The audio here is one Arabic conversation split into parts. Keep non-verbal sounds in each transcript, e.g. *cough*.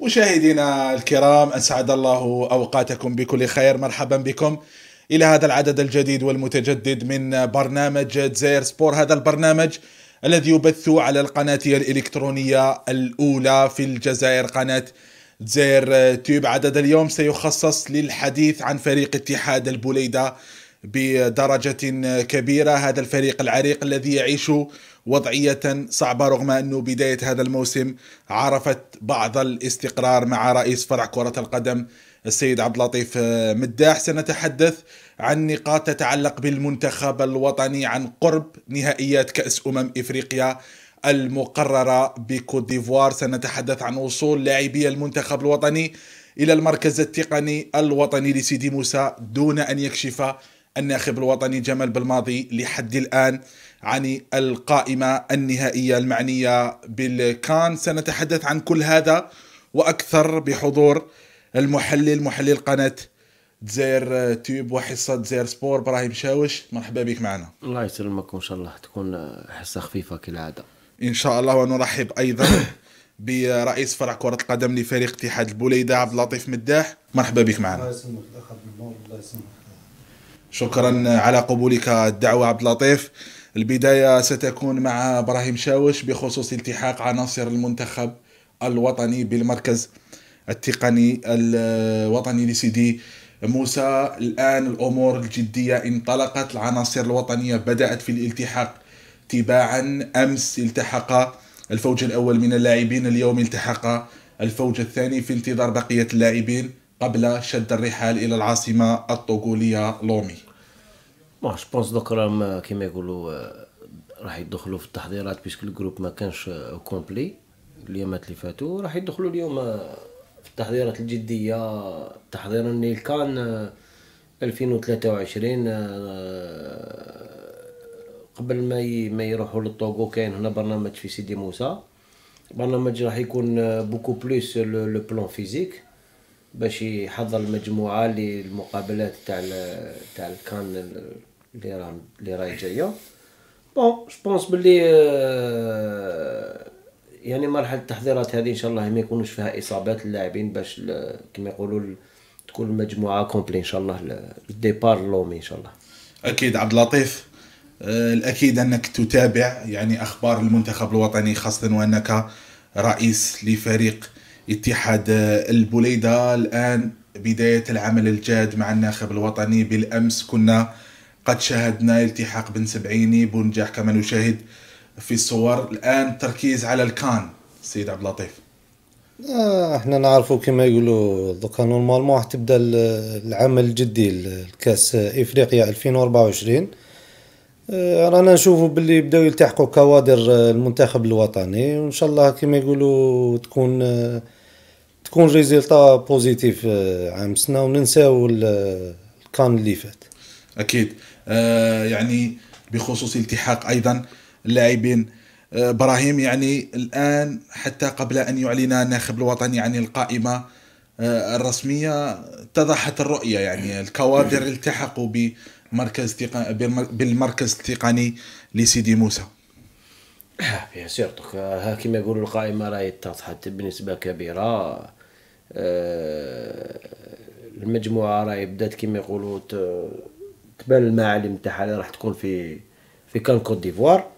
مشاهدينا الكرام اسعد الله اوقاتكم بكل خير مرحبا بكم الى هذا العدد الجديد والمتجدد من برنامج جزائر سبور هذا البرنامج الذي يبث على القناه الالكترونيه الاولى في الجزائر قناه جزائر تيوب عدد اليوم سيخصص للحديث عن فريق اتحاد البوليده بدرجه كبيره هذا الفريق العريق الذي يعيش وضعية صعبة رغم أنه بداية هذا الموسم عرفت بعض الاستقرار مع رئيس فرع كرة القدم السيد عبد اللطيف مداح سنتحدث عن نقاط تتعلق بالمنتخب الوطني عن قرب نهائيات كأس أمم إفريقيا المقررة بكوت ديفوار سنتحدث عن وصول لاعبي المنتخب الوطني إلى المركز التقني الوطني لسيدي موسى دون أن يكشف الناخب الوطني جمال بالماضي لحد الآن عن القائمة النهائية المعنية بالكان سنتحدث عن كل هذا وأكثر بحضور المحلل محلل قناة زير تيوب وحصة زير سبور براهيم شاوش مرحبا بك معنا الله يسلمك وإن شاء الله تكون حصة خفيفة كالعادة إن شاء الله ونرحب أيضا برئيس فرع كرة القدم لفريق اتحاد البوليدة عبد اللطيف مداح مرحبا بك معنا الله يسلمك الله يسلمك شكرا على قبولك الدعوة عبد اللطيف البداية ستكون مع إبراهيم شاوش بخصوص التحاق عناصر المنتخب الوطني بالمركز التقني الوطني لسيدي موسى الآن الأمور الجدية انطلقت العناصر الوطنية بدأت في الالتحاق تباعا أمس التحق الفوج الأول من اللاعبين اليوم التحق الفوج الثاني في انتظار بقية اللاعبين قبل شد الرحال إلى العاصمة الطوغولية لومي بون جوبونس دوك راهم كيما يقولوا راح يدخلوا في التحضيرات بيسكو الجروب ما كانش كومبلي اليومات اللي فاتوا راح يدخلوا اليوم في التحضيرات الجديه تحضير النيل كان 2023 قبل ما ما يروحوا للطوغو كاين هنا برنامج في سيدي موسى برنامج راح يكون بوكو بلوس لو بلون فيزيك باش يحضر المجموعه للمقابلات تاع تاع الكان اللي راه اللي راهي جايه بون جو بونس بلي آه، يعني مرحله التحضيرات هذه ان شاء الله ما يكونوش فيها اصابات اللاعبين باش كما يقولوا تكون المجموعه كومبلي ان شاء الله الديبار لومي ان شاء الله اكيد عبد اللطيف آه، الاكيد انك تتابع يعني اخبار المنتخب الوطني خاصه وانك رئيس لفريق اتحاد البوليده الان بدايه العمل الجاد مع الناخب الوطني بالامس كنا قد شاهدنا التحاق بن سبعيني بنجاح كما نشاهد في الصور الان تركيز على الكان سيد عبد اللطيف آه، احنا نعرفوا كما يقولوا دوكا نورمالمون راح تبدا العمل الجدي الكاس افريقيا 2024 آه، رانا نشوفوا باللي بداو يلتحقوا كوادر المنتخب الوطني وان شاء الله كما يقولوا تكون تكون ريزلتا بوزيتيف عام سنه وننساو الكان اللي فات اكيد آه، يعني بخصوص التحاق ايضا اللاعبين آه، ابراهيم يعني الان حتى قبل ان يعلن الناخب الوطني يعني عن القائمه آه، الرسميه اتضحت الرؤيه يعني الكوادر التحقوا بمركز بالمركز التقني لسيدي موسى بيان ها كما يقولوا القائمه راهي اتضحت بنسبه كبيره المجموعه راهي بدات كما يقولوا تبان المعالم تاعها اللي راح تكون في في كان كوت ديفوار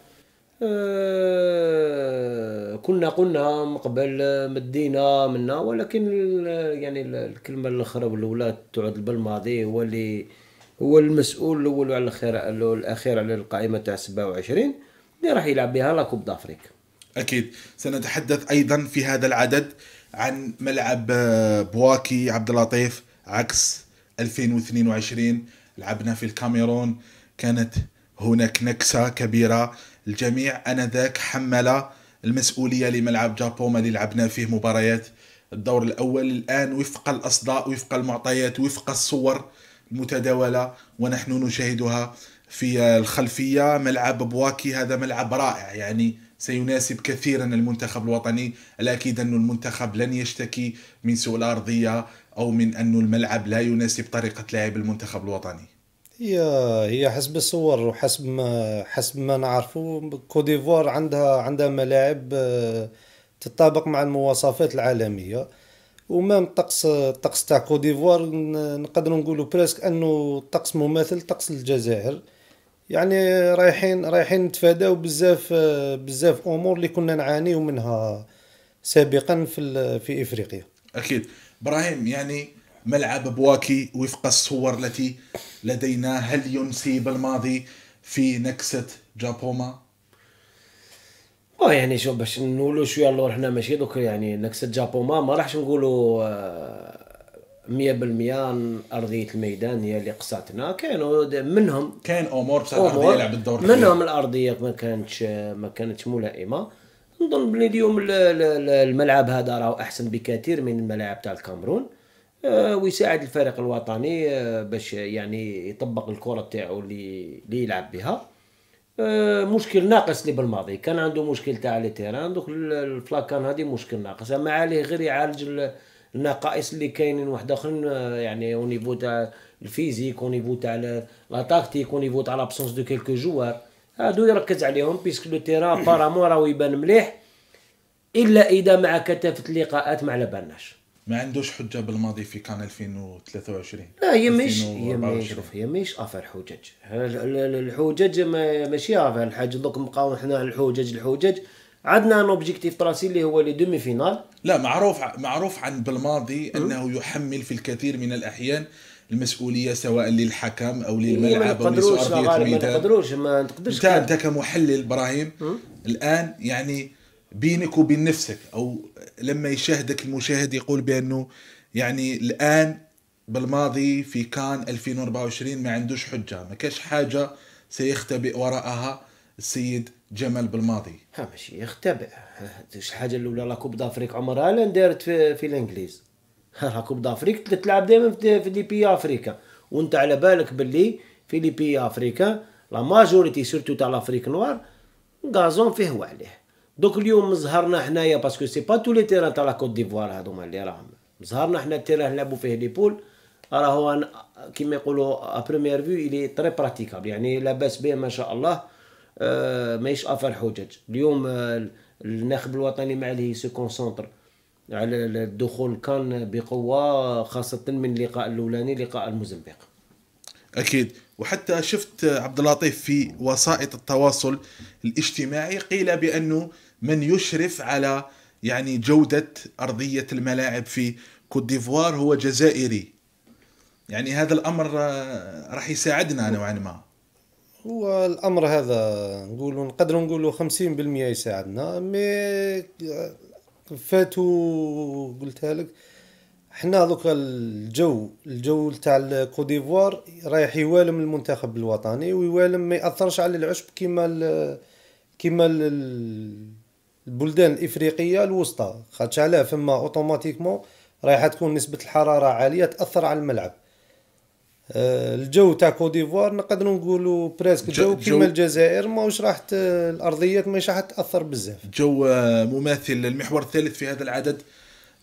أه كنا قلنا من قبل آه، مدينا منا ولكن آه، يعني الكلمه الاخرى والاولى تعود بالماضي هو اللي هو المسؤول الاول على الاخير الاخير على القائمه تاع 27 اللي راح يلعب بها لا كوب دافريك اكيد سنتحدث ايضا في هذا العدد عن ملعب آه، بواكي عبد اللطيف عكس 2022 لعبنا في الكاميرون كانت هناك نكسة كبيرة الجميع أنذاك حمل المسؤولية لملعب جابوما اللي لعبنا فيه مباريات الدور الأول الآن وفق الأصداء وفق المعطيات وفق الصور المتداولة ونحن نشاهدها في الخلفية ملعب بواكي هذا ملعب رائع يعني سيناسب كثيرا المنتخب الوطني الأكيد أن المنتخب لن يشتكي من سوء الأرضية أو من أن الملعب لا يناسب طريقة لعب المنتخب الوطني هي هي حسب الصور وحسب ما حسب ما نعرفو كوديفوار عندها عندها ملاعب آه، تتطابق مع المواصفات العالميه ومام الطقس الطقس تاع كوديفوار نقدر نقولوا بريسك انه طقس مماثل طقس الجزائر يعني رايحين رايحين نتفاداو بزاف بزاف امور اللي كنا نعانيو منها سابقا في في افريقيا اكيد ابراهيم يعني ملعب بواكي وفق الصور التي لدينا هل ينسي بالماضي في نكسه جابوما اه يعني شوف باش نقولوا شويه اللور حنا ماشي دوك يعني نكسه جابوما ما راحش نقولوا آه، 100% أرضية الميدان هي اللي قصاتنا كانوا منهم كان أمور بصح الأرضية لعبت دور منهم الأرضية ما كانتش ما كانتش ملائمة نظن بلي اليوم الملعب هذا راهو أحسن بكثير من الملاعب تاع الكامرون آه، ويساعد الفريق الوطني آه، باش يعني يطبق الكرة تاعو اللي اللي يلعب بها آه، مشكل ناقص اللي بالماضي كان عنده مشكل تاع لي تيران دوك الفلاكان هذه مشكل ناقص ما عليه غير يعالج النقائص اللي كاينين واحد اخرين آه، يعني او نيفو تاع الفيزيك او نيفو تاع لا تاكتيك او نيفو تاع لابسونس دو كيلكو جوار هادو يركز عليهم بيسك لو تيرا بارامون راهو يبان مليح الا اذا مع كثافه اللقاءات ما على بالناش ما عندوش حجه بالماضي في كان 2023 لا هي مش هي شوف هي مش افر حجج الحجج ماشي افر الحاج دوك بقاو حنا الحجج الحجج عندنا ان اوبجيكتيف تراسي اللي هو لي دومي فينال لا معروف معروف عن بالماضي انه يحمل في الكثير من الاحيان المسؤوليه سواء للحكم او إيه، للملعب او لارضيه الميدان ما تقدروش ما تقدرش انت انت كمحلل ابراهيم الان يعني بينك وبين نفسك او لما يشاهدك المشاهد يقول بانه يعني الان بالماضي في كان 2024 ما عندوش حجه ما كاش حاجه سيختبئ وراءها السيد جمال بالماضي ها ماشي اختبع حاجه الاولى لا كوب دافريك عمرها لا دارت في, في الانجليز ها كوب دافريك تلعب دائما في لي بي افريكا وانت على بالك باللي في لي بي افريكا لا ماجوريتي سورتو تاع لافريك نوار غازون فيه عليه دوك اليوم زهرنا حنايا باسكو سي با تو لي تيران تاع لا كوت ديفوار هذوما اللي راهم زهرنا حنا التيران نلعبوا فيه لي بول راهو كيما يقولوا ا بريمير فيو الي تري براتيكابل يعني لاباس به ما شاء الله آه، ماهيش افر حجج اليوم آه، الناخب الوطني ما عليه سو كونسونتر على الدخول كان بقوه خاصه من اللقاء الاولاني لقاء الموزمبيق اكيد وحتى شفت آه، عبد اللطيف في وسائط التواصل الاجتماعي قيل بانه من يشرف على يعني جوده ارضيه الملاعب في كوت ديفوار هو جزائري يعني هذا الامر راح يساعدنا نوعا ما هو الامر هذا نقولوا نقدروا نقولوا 50% يساعدنا مي فاتوا قلتها لك حنا دوكا الجو الجو تاع الكوديفوار رايح يوالم المنتخب الوطني ويوالم ما ياثرش على العشب كيما كيما البلدان الافريقيه الوسطى خاطش علاه فما اوتوماتيكمون رايحه تكون نسبه الحراره عاليه تاثر على الملعب آه، الجو تاع كوت ديفوار نقدروا نقولوا بريسك الجو كيما الجزائر ماهوش راح الارضيات ماهيش راح تاثر بزاف جو آه، مماثل للمحور الثالث في هذا العدد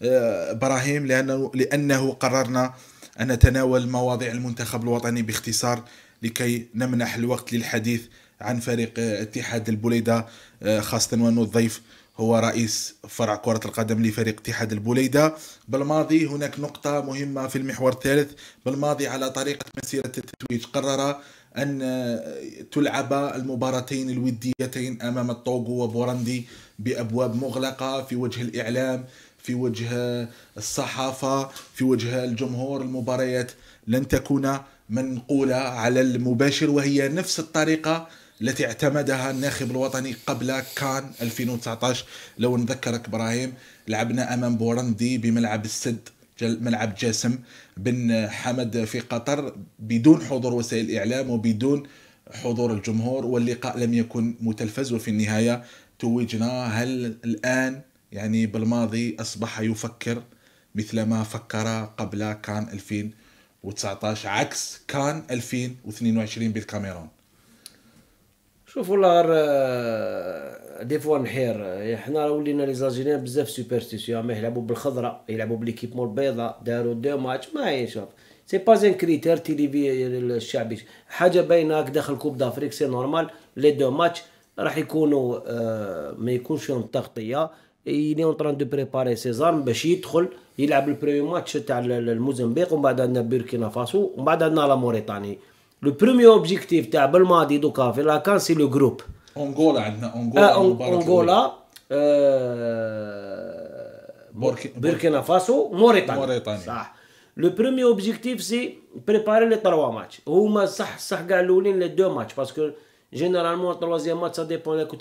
آه، ابراهيم لانه لانه قررنا ان نتناول مواضيع المنتخب الوطني باختصار لكي نمنح الوقت للحديث عن فريق اتحاد البوليده خاصه وانه الضيف هو رئيس فرع كرة القدم لفريق اتحاد البوليدة بالماضي هناك نقطة مهمة في المحور الثالث بالماضي على طريقة مسيرة التتويج قرر أن تلعب المباراتين الوديتين أمام الطوغو وبورندي بأبواب مغلقة في وجه الإعلام في وجه الصحافة في وجه الجمهور المباريات لن تكون منقولة على المباشر وهي نفس الطريقة التي اعتمدها الناخب الوطني قبل كان 2019 لو نذكرك ابراهيم لعبنا امام بورندي بملعب السد ملعب جاسم بن حمد في قطر بدون حضور وسائل الاعلام وبدون حضور الجمهور واللقاء لم يكن متلفز وفي النهايه توجنا هل الان يعني بالماضي اصبح يفكر مثل ما فكر قبل كان 2019 عكس كان 2022 بالكاميرون شوفوا غير آه، دي فوا نحير آه، حنا ولينا لي زاجينيان بزاف سوبرستيسيون ما يلعبوا بالخضره يلعبوا باليكيبمون البيضاء داروا دو ماتش ما شوف سي با ان كريتير تيليفي الشعبي حاجه باينه هاك داخل كوب دافريك سي نورمال لي دو ماتش راح يكونوا آه، ما يكونش فيهم تغطيه يلي اون تران دو بريباري سيزارم باش يدخل يلعب البريو ماتش تاع الموزمبيق ومن بعد عندنا بوركينا فاسو ومن بعد عندنا لا موريتاني le premier objectif de Doka c'est le groupe. Angola, euh, euh, Burkina Faso, Mauritanie. Le premier objectif, c'est préparer les trois matchs. Ça gagne les deux matchs. Parce que généralement, le troisième match, ça dépend de la tu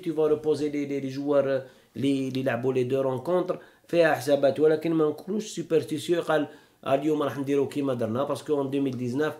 Tu vas reposer les, joueurs, les, les euh, les deux rencontres. Fais un Tu vois, là, qu'il y a un clou superstitieux. Parce qu'en 2019,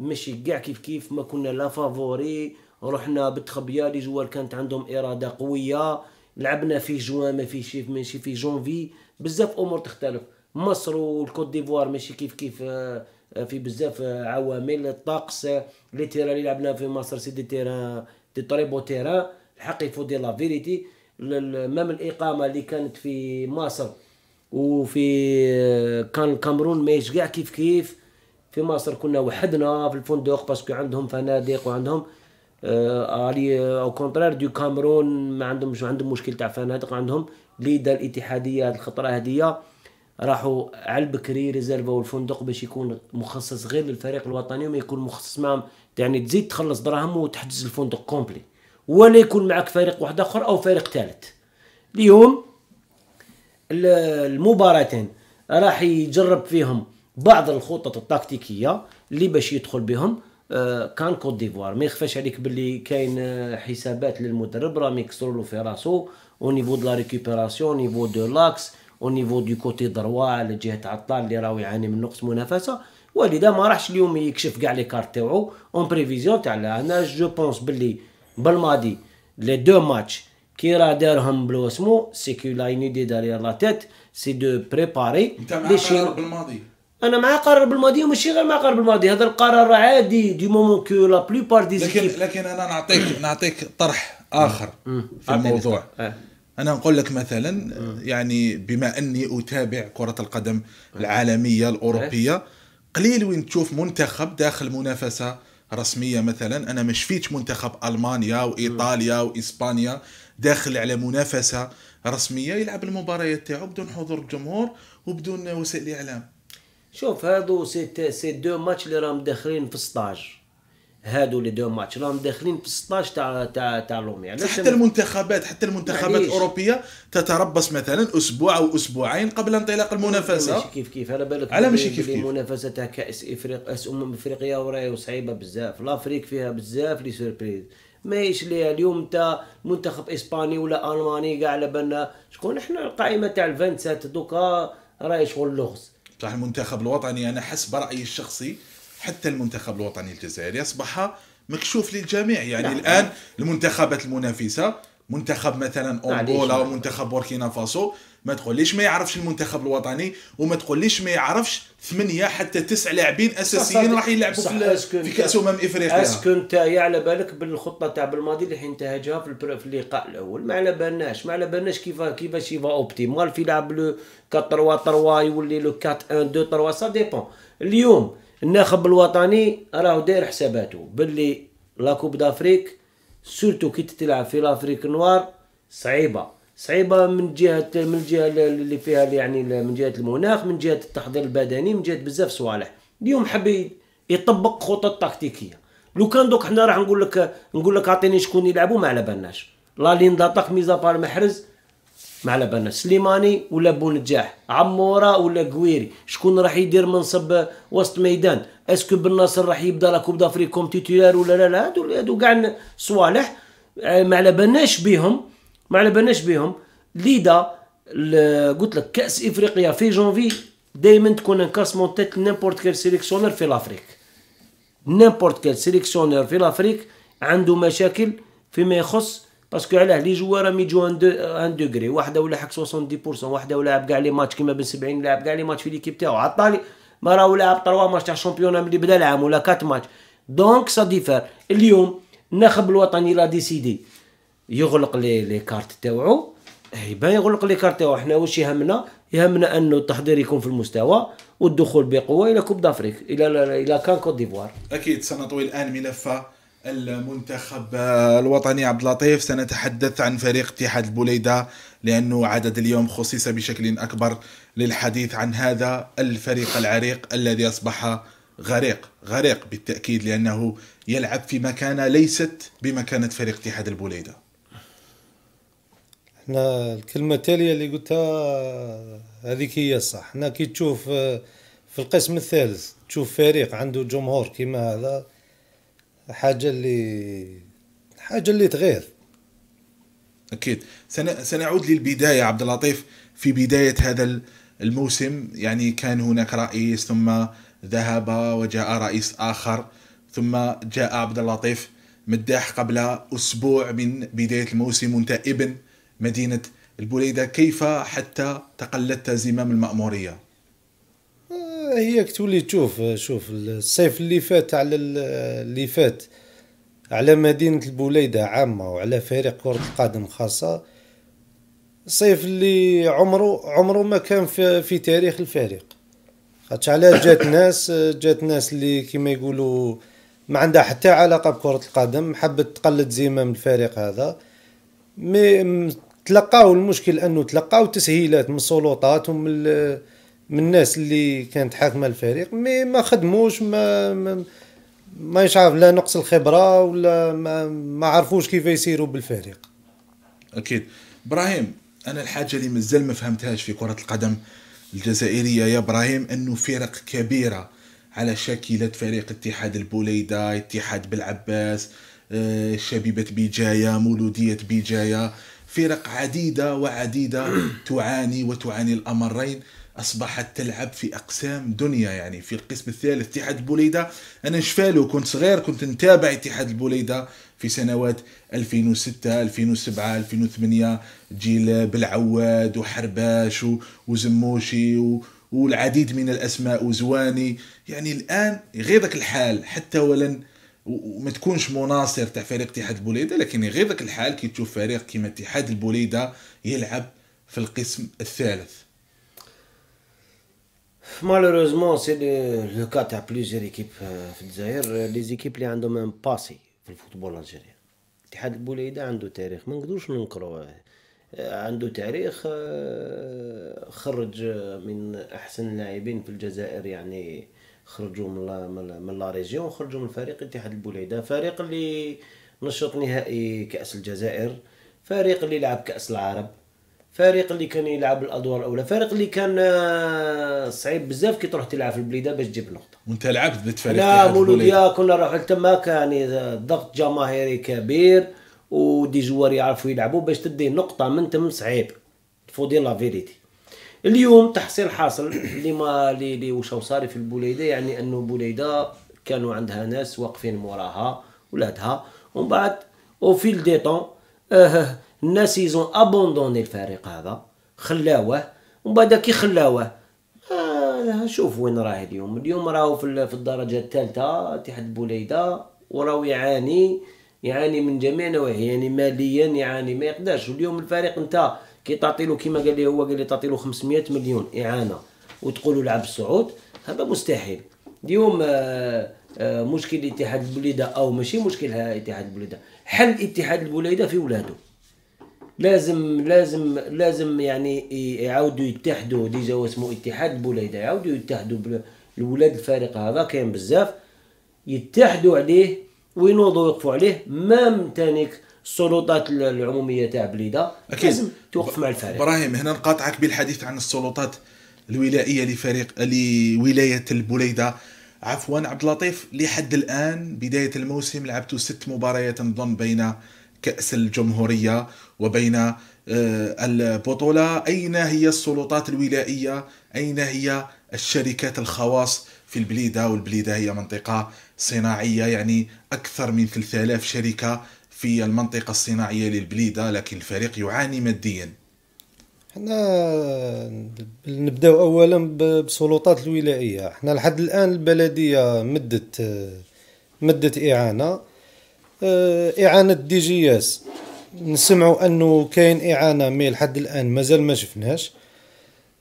ماشي كاع كيف كيف ما كنا لا فافوري رحنا بتخبيه لي جوال كانت عندهم اراده قويه لعبنا في جوان ما في شي ماشي في جونفي بزاف امور تختلف مصر والكوت ديفوار ماشي كيف كيف آه، آه، في بزاف آه، عوامل الطقس لي تيران اللي لعبنا في مصر سي دي تيران دي طري بو تيران الحق يفو دي لا فيريتي مام الاقامه اللي كانت في مصر وفي كان الكامرون ماهيش كاع كيف كيف في مصر كنا وحدنا في الفندق باسكو عندهم فنادق وعندهم الي او كونترير دو كامرون ما عندهمش عندهم مشكل تاع فنادق عندهم ليدا الاتحاديه هذه الخطره هديه راحوا على البكري ريزيرفو الفندق باش يكون مخصص غير للفريق الوطني وما يكون مخصص معهم يعني تزيد تخلص دراهم وتحجز الفندق كومبلي ولا يكون معك فريق واحد اخر او فريق ثالث اليوم المباراتين راح يجرب فيهم بعض الخطط التكتيكيه اللي باش يدخل بهم آه، كان كوت ديفوار ما يخفاش عليك باللي كاين آه، حسابات للمدرب راهم له في راسو او نيفو دو لا ريكوبيراسيون نيفو دو لاكس او نيفو دو كوتي دروا على جهه عطال اللي راهو يعاني من نقص منافسه ولذا ما راحش اليوم يكشف كاع لي كارت تاعو اون بريفيزيون تاع انا جو بونس باللي بالماضي لي دو ماتش كي راه دارهم بلوسمو اسمو سي كو لا ايدي لا تيت سي دو بريباري لي شي بالماضي انا مع قرار بالماضي وماشي غير مع قرار بالماضي هذا القرار عادي دي مومون كو لا بار دي لكن لكن انا نعطيك نعطيك طرح اخر في الموضوع آه. انا نقول لك مثلا يعني بما اني اتابع كره القدم العالميه الاوروبيه إيه. قليل وين تشوف منتخب داخل منافسه رسميه مثلا انا ما شفيتش منتخب المانيا وايطاليا واسبانيا داخل على منافسه رسميه يلعب المباريات تاعو بدون حضور الجمهور وبدون وسائل الاعلام شوف هادو سي سي دو ماتش اللي راهم داخلين في 16 هادو لي دو ماتش راهم داخلين في 16 تاع تاع تاع لومي حتى المنتخبات حتى المنتخبات الاوروبيه تتربص مثلا اسبوع او اسبوعين قبل انطلاق المنافسه ماشي كيف كيف على بالك على ماشي كيف كيف المنافسه تاع كاس افريقيا كاس امم افريقيا وراهي صعيبه بزاف لافريك فيها بزاف لي سوربريز ماهيش ليها اليوم تاع منتخب اسباني ولا الماني كاع على بالنا شكون احنا القائمه تاع الفانسات دوكا راهي شغل لغز بصح المنتخب الوطني انا حسب رايي الشخصي حتى المنتخب الوطني الجزائري اصبح مكشوف للجميع يعني نعم. الان المنتخبات المنافسه منتخب مثلا اونغولا ومنتخب بوركينا فاسو ما تقوليش ما يعرفش المنتخب الوطني وما تقوليش ما يعرفش ثمانيه حتى تسع لاعبين اساسيين راح يلعبوا في, في كاس امم افريقيا اسكو انت على بالك بالخطه تاع بالماضي اللي انتهجها في, في اللقاء الاول ما على بالناش ما على بالناش كيف كيفاش يفا اوبتيمال في يلعب لو 4 3 3 يولي لو 4 1 2 3 سا ديبون اليوم الناخب الوطني راه داير حساباته باللي لا كوب دافريك سورتو كي تلعب في لافريك نوار صعيبه صعيبه من جهه من الجهه اللي فيها يعني من جهه المناخ من جهه التحضير البدني من جهه بزاف صوالح اليوم حب يطبق خطط تكتيكيه لو كان دوك حنا راح نقول لك نقول لك اعطيني شكون يلعبوا ما على بالناش لا ليندا طاق ميزابار محرز ما على بالناش سليماني ولا بونجاح عموره ولا قويري شكون راح يدير منصب وسط ميدان اسكو بن ناصر راح يبدا لا كوب دافريك كوم تيتولار ولا لا لا هادو هادو كاع صوالح آه، ما على بالناش بهم ما على بالناش بهم ليدا قلت لك كاس افريقيا في جونفي دائما تكون ان مون تيت نيمبورت كيل سيليكسيونير في لافريك نيمبورت كيل سيليكسيونير في لافريك عنده مشاكل فيما يخص باسكو علاه لي جوار راهم يجوا ان دو ان دوغري واحده ولا حق 70% واحده ولا لعب كاع لي ماتش كيما بن 70 لعب كاع لي ماتش في ليكيب تاعو عطالي ما راهو لعب 3 ماتش تاع الشامبيون ملي بدا العام ولا 4 ماتش دونك سا ديفير اليوم الناخب الوطني لا ديسيدي يغلق لي لي كارت تاوعو يبان إيه، يغلق لي كارت تاوعو حنا واش يهمنا يهمنا انه التحضير يكون في المستوى والدخول بقوه الى كوب دافريك الى الى كان كوت ديفوار اكيد سنطوي الان ملف المنتخب الوطني عبد اللطيف سنتحدث عن فريق اتحاد البوليده لانه عدد اليوم خصيص بشكل اكبر للحديث عن هذا الفريق العريق الذي اصبح غريق غريق بالتاكيد لانه يلعب في مكانه ليست بمكانه فريق اتحاد البوليده حنا الكلمه التاليه اللي قلتها هذيك هي الصح حنا كي تشوف آه، في القسم الثالث تشوف فريق عنده جمهور كيما هذا حاجه اللي حاجه اللي تغير اكيد سن... سنعود للبدايه عبد اللطيف في بدايه هذا الموسم يعني كان هناك رئيس ثم ذهب وجاء رئيس اخر ثم جاء عبد اللطيف مداح قبل اسبوع من بدايه الموسم وانت ابن مدينة البوليدة كيف حتى تقلدت زمام المأمورية آه، هي تولي تشوف شوف الصيف اللي فات على اللي فات على مدينة البوليدة عامة وعلى فريق كرة القدم خاصة صيف اللي عمره عمره ما كان في, في تاريخ الفريق خاطش على جات ناس جات ناس اللي كيما يقولوا ما عندها حتى علاقة بكرة القدم حبت تقلد زمام الفريق هذا مي تلقاو المشكل انه تلقاو تسهيلات من السلطات ومن من الناس اللي كانت حاكمه الفريق مي ما خدموش ما ما, ما عارف لا نقص الخبره ولا ما ما عرفوش كيف يسيروا بالفريق اكيد ابراهيم انا الحاجه اللي مازال ما فهمتهاش في كره القدم الجزائريه يا ابراهيم انه فرق كبيره على شاكله فريق اتحاد البوليدا اتحاد بالعباس آه، شبيبه بجايه مولوديه بجايه فرق عديدة وعديدة *clears throat* تعاني وتعاني الأمرين أصبحت تلعب في أقسام دنيا يعني في القسم الثالث اتحاد البوليدة أنا شفاله كنت صغير كنت نتابع اتحاد البوليدة في سنوات 2006 2007 2008 جيل بالعواد وحرباش وزموشي و... والعديد من الأسماء وزواني يعني الآن غير ذاك الحال حتى ولن وما تكونش مناصر تاع فريق اتحاد البوليده لكن غير ذاك الحال كي تشوف فريق كيما اتحاد البوليده يلعب في القسم الثالث مالوروزمون سي لو كا تاع بليزيور ايكيب في الجزائر لي زيكيب اللي عندهم ان باسي في الفوتبول الجزائري اتحاد البوليده عنده تاريخ ما نقدروش ننكرو آه، عنده تاريخ آه، خرج من احسن اللاعبين في الجزائر يعني خرجوا من لا من لا ريجيون خرجوا من فريق اتحاد البوليده فريق اللي نشط نهائي كاس الجزائر فريق اللي لعب كاس العرب فريق اللي كان يلعب الادوار الاولى فريق اللي كان آه، صعيب بزاف كي تروح تلعب في البليده باش تجيب نقطه وانت لعبت ضد فريق لا مولوديا كنا نروح تما كان ضغط جماهيري كبير ودي جوار يعرفوا يلعبوا باش تدي نقطه من تم صعيب تفودي لا فيريتي اليوم تحصيل حاصل اللي ما اللي واش صار في البوليده يعني انه بوليده كانوا عندها ناس واقفين موراها ولادها ومن بعد او فيل دي طون آه الناس يزون ابوندوني الفريق هذا خلاوه ومن بعد كي خلاوه آه شوف وين راه اليوم اليوم راهو في الدرجه الثالثه تحت بوليده وراهو يعاني يعاني من جميع نواحي يعني ماليا يعاني ما يقدرش اليوم الفريق انت كي تعطيلو كيما قال لي هو قال لي تعطيلو 500 مليون اعانه وتقولوا لعب السعود هذا مستحيل اليوم آه، آه، مشكل اتحاد البليده او ماشي مشكل اتحاد البليده حل اتحاد البليده في ولاده لازم لازم لازم يعني يعاودوا يتحدوا ديجا هو اسمه اتحاد البليده يعاودوا يتحدوا الولاد الفارق هذا كاين بزاف يتحدوا عليه وينوضوا يوقفوا عليه مام تانيك السلطات العموميه تاع بليده لازم توقف مع الفريق ابراهيم هنا نقاطعك بالحديث عن السلطات الولائيه لفريق لولايه البليده عفوا عبد اللطيف لحد الان بدايه الموسم لعبتوا ست مباريات نظن بين كاس الجمهوريه وبين آه، البطوله اين هي السلطات الولائيه اين هي الشركات الخواص في البليده والبليده هي منطقه صناعيه يعني اكثر من 3000 شركه في المنطقة الصناعية للبليدة لكن الفريق يعاني ماديا حنا نبداو اولا بسلطات الولائيه حنا لحد الان البلديه مدت مدت اعانه آه، اعانه دي جي اس نسمعوا انه كاين اعانه مي لحد الان مازال ما شفناش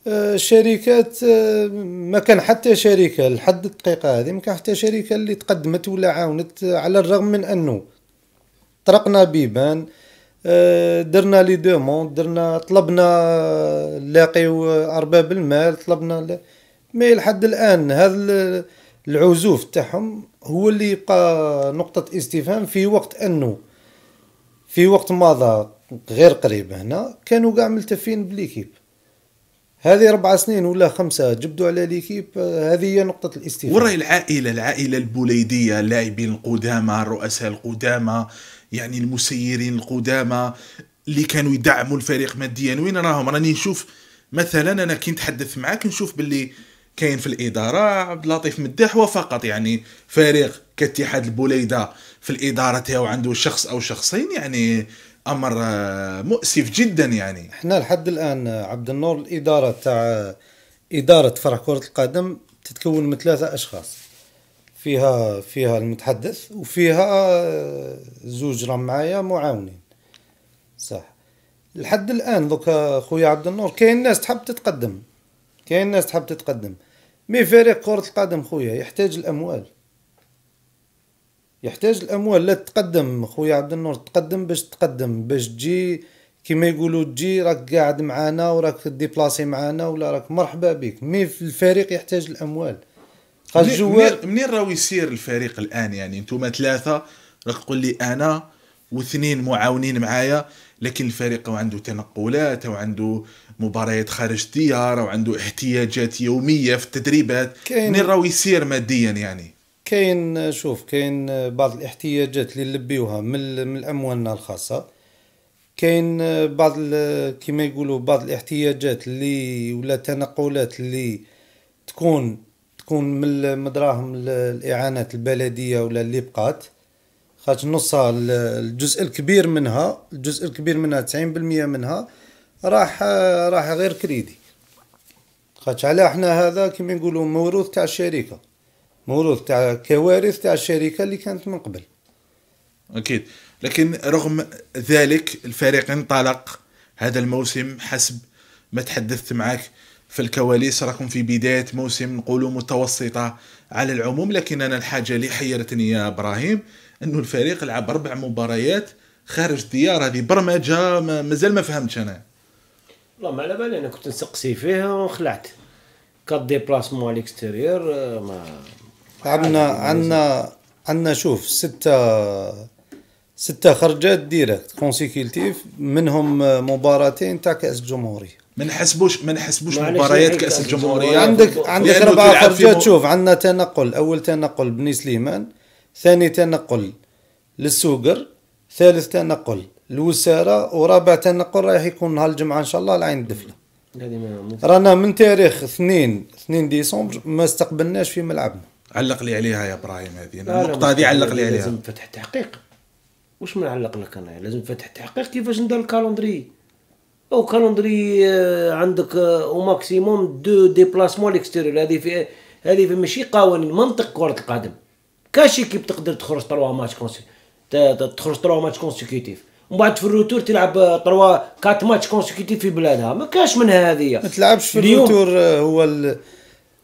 آه، شركات آه، ما كان حتى شركه لحد الدقيقه هذه ما كان حتى شركه اللي تقدمت ولا عاونت على الرغم من انه طرقنا بيبان آه، درنا لي دوموند درنا طلبنا نلاقيو آه، ارباب المال طلبنا مي لحد الان هذا العزوف تاعهم هو اللي يبقى نقطة استفهام في وقت انه في وقت مضى غير قريب هنا كانوا قاع ملتفين بليكيب هذه اربع سنين ولا خمسه جبدوا على ليكيب هذه هي نقطه الاستفادة وراي العائله العائله البوليديه اللاعبين القدامى الرؤساء القدامى يعني المسيرين القدامى اللي كانوا يدعموا الفريق ماديا وين راهم راني نشوف مثلا انا كي نتحدث معاك نشوف باللي كاين في الاداره عبد اللطيف مداح وفقط يعني فريق كاتحاد البوليده في الاداره تاعو عنده شخص او شخصين يعني امر آه، مؤسف جدا يعني احنا لحد الان آه، عبد النور الاداره تاع آه، اداره فرع كره القدم تتكون من ثلاثه اشخاص فيها فيها المتحدث وفيها زوج راهم معايا معاونين صح لحد الان دوكا خويا عبد النور كاين ناس تحب تتقدم كاين ناس تحب تتقدم مي فريق كره القدم خويا يحتاج الاموال يحتاج الاموال لا تقدم خويا عبد النور تقدم باش تقدم باش تجي كما يقولوا تجي راك قاعد معانا وراك ديبلاسي معانا ولا راك مرحبا بك مي في الفريق يحتاج الاموال الجوار منين راهو يسير الفريق الان يعني انتم ثلاثه راك تقول لي انا واثنين معاونين معايا لكن الفريق عنده تنقلات او عنده مباريات خارج الديار او عنده احتياجات يوميه في التدريبات منين راهو يسير ماديا يعني كاين شوف كاين بعض الاحتياجات اللي نلبيوها من من اموالنا الخاصه كاين بعض كما يقولوا بعض الاحتياجات اللي ولا تنقلات اللي تكون تكون من مدراهم الاعانات البلديه ولا اللي بقات خاطر نصها الجزء الكبير منها الجزء الكبير منها 90% منها راح راح غير كريدي خاطر على احنا هذا كما نقولوا موروث تاع الشركه موروث تاع كوارث تاع الشركه اللي كانت من قبل اكيد لكن رغم ذلك الفريق انطلق هذا الموسم حسب ما تحدثت معك في الكواليس راكم في بدايه موسم نقولوا متوسطه على العموم لكن انا الحاجه اللي حيرتني يا ابراهيم انه الفريق لعب اربع مباريات خارج الديار هذه برمجه مازال ما فهمتش انا والله ما على بالي انا كنت نسقسي فيها وخلعت كات ديبلاسمون على ما عندنا عندنا عندنا شوف ستة ستة خرجات ديريكت كونسيكيلتيف منهم مباراتين تاع كأس الجمهورية ما نحسبوش ما نحسبوش مباريات كأس الجمهورية عندك عندك أربعة خرجات شوف عندنا تنقل أول تنقل بني سليمان ثاني تنقل للسوقر ثالث تنقل الوسارة ورابع تنقل رايح يكون نهار الجمعة إن شاء الله العين الدفلة رانا من تاريخ 2 2 ديسمبر ما استقبلناش في ملعبنا علق لي عليها يا ابراهيم هذه النقطه هذه علق لي عليها لازم فتح تحقيق واش ما علق لك انا لازم فتح تحقيق كيفاش ندير الكالندري او كالندري آه، عندك آه، او ماكسيموم دو ديبلاسمون ليكستيريور هذه في هذه في ماشي قوانين منطق كره القدم كاش كيف تقدر تخرج تروا ماتش كونسي تخرج تروا ماتش كونسيكوتيف ومن بعد في الروتور تلعب آه، تروا كات ماتش كونسيكوتيف في بلادها ما كاش من هذه ما تلعبش في الروتور هو ال...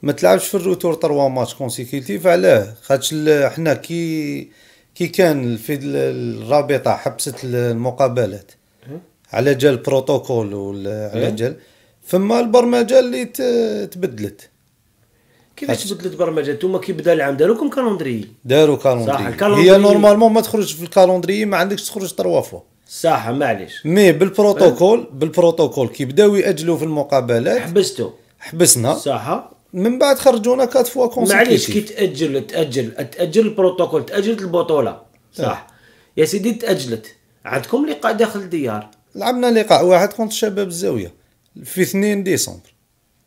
ما تلعبش في الروتور تروا ماتش كونسيكيتيف علاه خاطش حنا كي كي كان في الرابطه حبست المقابلات إيه؟ على جال بروتوكول وعلى على إيه؟ جال فما البرمجه اللي تبدلت كيفاش تبدلت البرمجه انتوما كي بدا العام داروا لكم كالوندري داروا كالوندري صح الكالوندري هي نورمالمون ما تخرج في الكالوندري ما عندكش تخرج تروا فوا صح معليش مي بالبروتوكول بالبروتوكول كي بداو ياجلوا في المقابلات حبستو حبسنا صح من بعد خرجونا كات فوا معليش كي تاجل تاجل تاجل البروتوكول تاجلت البطوله طيب. صح يا سيدي تاجلت عندكم لقاء داخل الديار لعبنا لقاء واحد كونت شباب الزاويه في 2 ديسمبر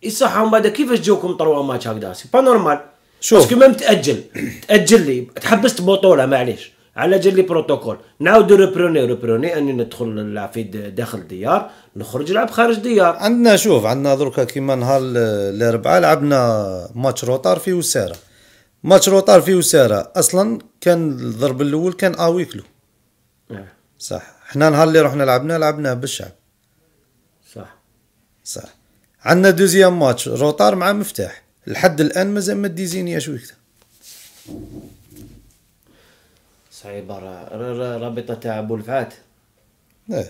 اي صح هما بعد كيفاش جاوكم طروا ماتش هكذا سي با نورمال شوف باسكو ميم تاجل تاجل لي تحبست بطوله معليش على جال لي بروتوكول نعاودو ريبروني ريبروني اني ندخل نلعب في داخل الديار نخرج نلعب خارج الديار عندنا شوف عندنا دركا كيما نهار الاربعاء لعبنا ماتش روطار في وساره ماتش روطار في وساره اصلا كان الضرب الاول كان اويكلو آه. نعم. صح حنا نهار اللي رحنا لعبنا لعبناه بالشعب صح صح عندنا دوزيام ماتش روطار مع مفتاح لحد الان مازال ما ديزينياش وقتها صعيبه رابطه تاع بولفعات اه